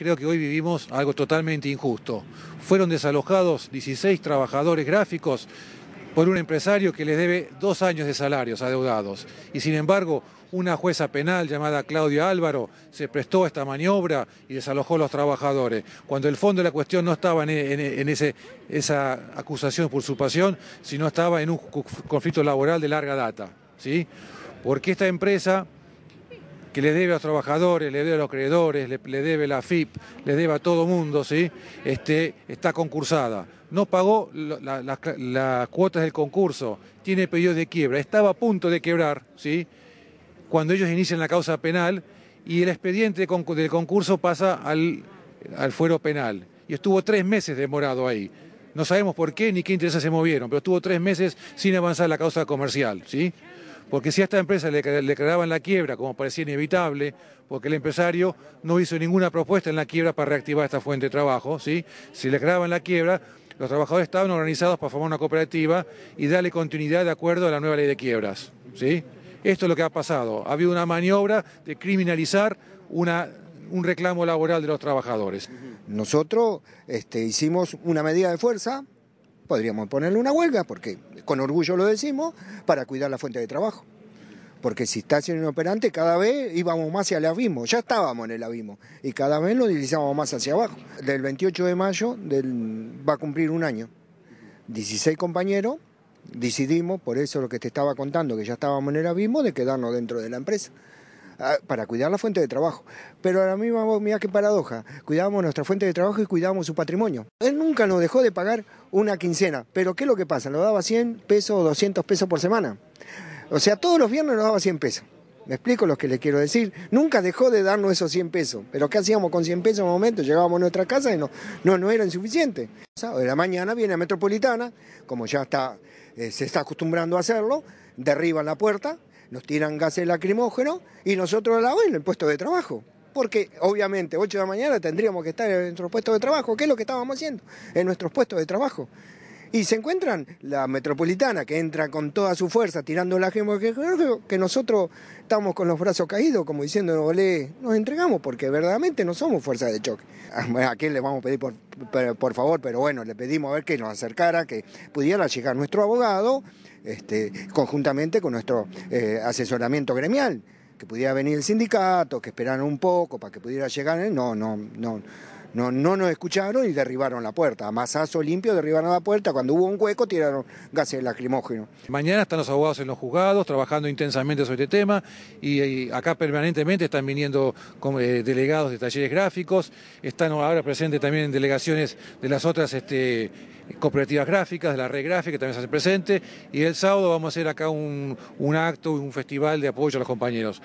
Creo que hoy vivimos algo totalmente injusto. Fueron desalojados 16 trabajadores gráficos por un empresario que les debe dos años de salarios adeudados. Y sin embargo, una jueza penal llamada Claudia Álvaro se prestó a esta maniobra y desalojó a los trabajadores. Cuando el fondo de la cuestión no estaba en, ese, esa acusación por usurpación, sino estaba en un conflicto laboral de larga data. ¿sí? Porque esta empresa que le debe a los trabajadores, le debe a los acreedores, le, debe la FIP, le debe a todo mundo, ¿sí? este, está concursada. No pagó las cuotas del concurso, tiene pedido de quiebra, estaba a punto de quebrar, ¿sí? cuando ellos inician la causa penal y el expediente del concurso pasa al, al fuero penal. Y estuvo tres meses demorado ahí. No sabemos por qué ni qué intereses se movieron, pero estuvo tres meses sin avanzar la causa comercial, ¿sí? Porque si a esta empresa le, declaraban la quiebra, como parecía inevitable, porque el empresario no hizo ninguna propuesta en la quiebra para reactivar esta fuente de trabajo, ¿sí? Si le declaraban la quiebra, los trabajadores estaban organizados para formar una cooperativa y darle continuidad de acuerdo a la nueva ley de quiebras, ¿sí? Esto es lo que ha pasado. Ha habido una maniobra de criminalizar una un reclamo laboral de los trabajadores. Nosotros este, hicimos una medida de fuerza, podríamos ponerle una huelga, porque con orgullo lo decimos, para cuidar la fuente de trabajo. Porque si está un operante, cada vez íbamos más hacia el abismo, ya estábamos en el abismo, y cada vez lo utilizamos más hacia abajo. Del 28 de mayo va a cumplir un año. 16 compañeros decidimos, por eso lo que te estaba contando, que ya estábamos en el abismo, de quedarnos dentro de la empresa. Ah, para cuidar la fuente de trabajo. Pero a mismo misma mira qué paradoja, cuidábamos nuestra fuente de trabajo y cuidamos su patrimonio. Él nunca nos dejó de pagar una quincena, pero ¿qué es lo que pasa? Nos daba 100 pesos o 200 pesos por semana. O sea, todos los viernes nos daba 100 pesos. Me explico lo que le quiero decir. Nunca dejó de darnos esos 100 pesos. Pero ¿qué hacíamos con 100 pesos en un momento? Llegábamos a nuestra casa y no, no, no era insuficiente. De la mañana viene a Metropolitana, como ya está, eh, se está acostumbrando a hacerlo, derriba la puerta, nos tiran gases lacrimógenos y nosotros la en el puesto de trabajo. Porque obviamente 8 de la mañana tendríamos que estar en nuestros puesto de trabajo. ¿Qué es lo que estábamos haciendo? En nuestros puestos de trabajo. Y se encuentran la metropolitana que entra con toda su fuerza tirando la gema, que, que nosotros estamos con los brazos caídos, como diciendo, nos entregamos porque verdaderamente no somos fuerza de choque. ¿A quién le vamos a pedir por, favor? Pero bueno, le pedimos a ver que nos acercara, que pudiera llegar nuestro abogado, este, conjuntamente con nuestro eh, asesoramiento gremial, que pudiera venir el sindicato, que esperaran un poco para que pudiera llegar. No, no, no no, nos escucharon y derribaron la puerta. A limpio derribaron la puerta. Cuando hubo un hueco tiraron gases lacrimógeno. Mañana están los abogados en los juzgados trabajando intensamente sobre este tema y, acá permanentemente están viniendo eh, delegados de talleres gráficos, están ahora presentes también delegaciones de las otras este, cooperativas gráficas, de la red gráfica que también se hace presente y el sábado vamos a hacer acá un, un acto, un festival de apoyo a los compañeros.